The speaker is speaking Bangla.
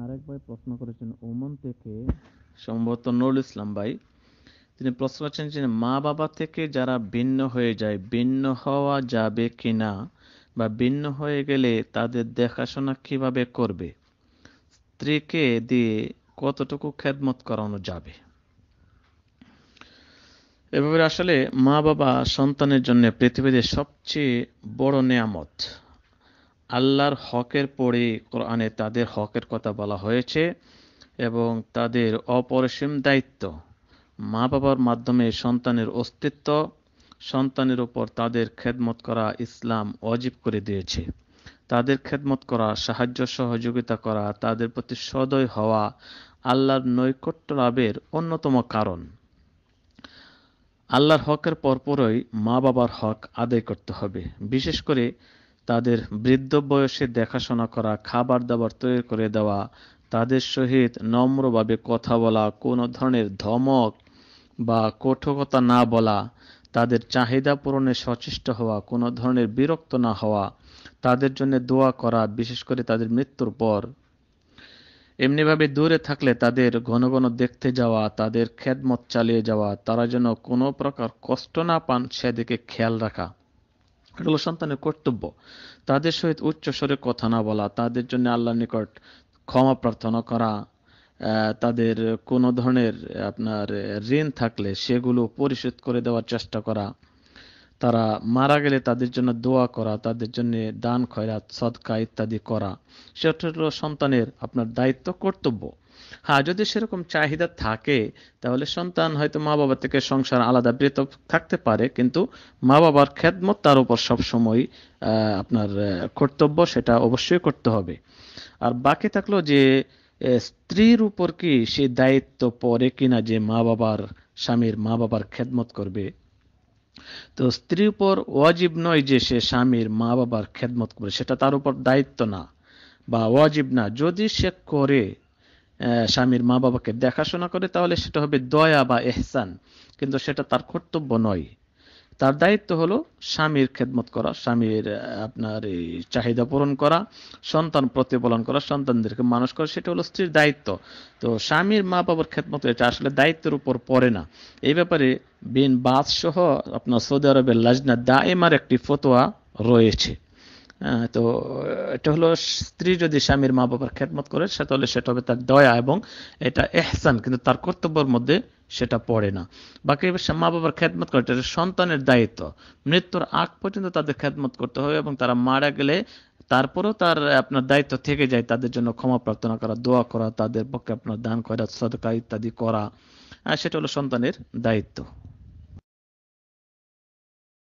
আরেক ভাই প্রশ্ন করেছেন ওমান থেকে সম্ভবত নুরুল ইসলাম ভাই তিনি প্রশ্ন করেছেন যে মা বাবা থেকে যারা ভিন্ন হয়ে যায় ভিন্ন হওয়া যাবে কি না বা ভিন্ন হয়ে গেলে তাদের দেখাশোনা কিভাবে করবে স্ত্রীকে দিয়ে কতটুকু খেদমত করানো যাবে এভাবে আসলে মা বাবা সন্তানের জন্য পৃথিবীতে সবচেয়ে বড় নেয়ামত আল্লাহর হকের পরে কোরআনে তাদের হকের কথা বলা হয়েছে এবং তাদের অপরিসীম দায়িত্ব মা বাবার মাধ্যমে সন্তানের অস্তিত্ব সন্তানের ওপর তাদের খেদমত করা ইসলাম অজীব করে দিয়েছে তাদের খেদমত করা সাহায্য সহযোগিতা করা তাদের প্রতি সদয় হওয়া আল্লাহর নৈকট্য লাভের অন্যতম কারণ আল্লাহর হকের পরপরই মা বাবার হক আদায় করতে হবে বিশেষ করে তাদের বৃদ্ধ বয়সে দেখাশোনা করা খাবার দাবার তৈরি করে দেওয়া তাদের সহিত নম্রভাবে কথা বলা কোনো ধরনের ধমক বা কঠোরতা না বলা তাদের চাহিদা পূরণে সচেষ্ট হওয়া কোনো ধরনের বিরক্ত না হওয়া তাদের জন্য দোয়া করা বিশেষ করে তাদের মৃত্যুর পর এমনিভাবে দূরে থাকলে তাদের ঘন ঘন দেখতে যাওয়া তাদের খেদমত চালিয়ে যাওয়া তারা যেন কোনো প্রকার কষ্ট না পান সেদিকে খেয়াল রাখা হলো সন্তানের কর্তব্য তাদের সহিত উচ্চ স্বরে কথা না বলা তাদের জন্য আল্লাহর নিকট ক্ষমা প্রার্থনা করা তাদের কোনো ধরনের আপনার ঋণ থাকলে সেগুলো পরিশোধ করে দেওয়ার চেষ্টা করা তারা মারা গেলে তাদের জন্য দোয়া করা তাদের জন্য দান খয়রাত সদকা ইত্যাদি করা সেটা হলো সন্তানের আপনার দায়িত্ব কর্তব্য হ্যাঁ যদি সেরকম চাহিদা থাকে তাহলে সন্তান হয়তো মা বাবা থেকে সংসার আলাদা বৃত থাকতে পারে কিন্তু মা বাবার খেদমত তার উপর সবসময় আপনার কর্তব্য সেটা অবশ্যই করতে হবে আর বাকি থাকলো যে স্ত্রীর উপর কি সে দায়িত্ব পরে কিনা যে মা বাবার স্বামীর মা বাবার খেদমত করবে তো স্ত্রীর উপর ওয়াজিব নয় যে সে স্বামীর মা বাবার খেদমত করে সেটা তার উপর দায়িত্ব না বা ওয়াজিব না যদি সে করে স্বামীর মা বাবাকে দেখাশোনা করে তাহলে সেটা হবে দয়া বা এহসান কিন্তু সেটা তার কর্তব্য নয় তার দায়িত্ব হলো স্বামীর খেদমত করা স্বামীর আপনার এই চাহিদা পূরণ করা সন্তান প্রতিপালন করা সন্তানদেরকে মানুষ করা সেটা হলো স্ত্রীর দায়িত্ব তো স্বামীর মা বাবার খেদমত এটা আসলে দায়িত্বের উপর পড়ে না এই ব্যাপারে বিন বাস সহ আপনার সৌদি আরবের লাজনা দায়েমার একটি ফতোয়া রয়েছে তো এটা হলো স্ত্রী যদি স্বামীর মা বাবার খেদমত করে সে তাহলে সেটা হবে তার দয়া এবং এটা এহসান কিন্তু তার কর্তব্যের মধ্যে সেটা পড়ে না বাকি মা বাবার খেদমত করে এটা সন্তানের দায়িত্ব মৃত্যুর আগ পর্যন্ত তাদের খেদমত করতে হবে এবং তারা মারা গেলে তারপরও তার আপনার দায়িত্ব থেকে যায় তাদের জন্য ক্ষমা প্রার্থনা করা দোয়া করা তাদের পক্ষে আপনার দান করা সদকা ইত্যাদি করা হ্যাঁ, সেটা হলো সন্তানের দায়িত্ব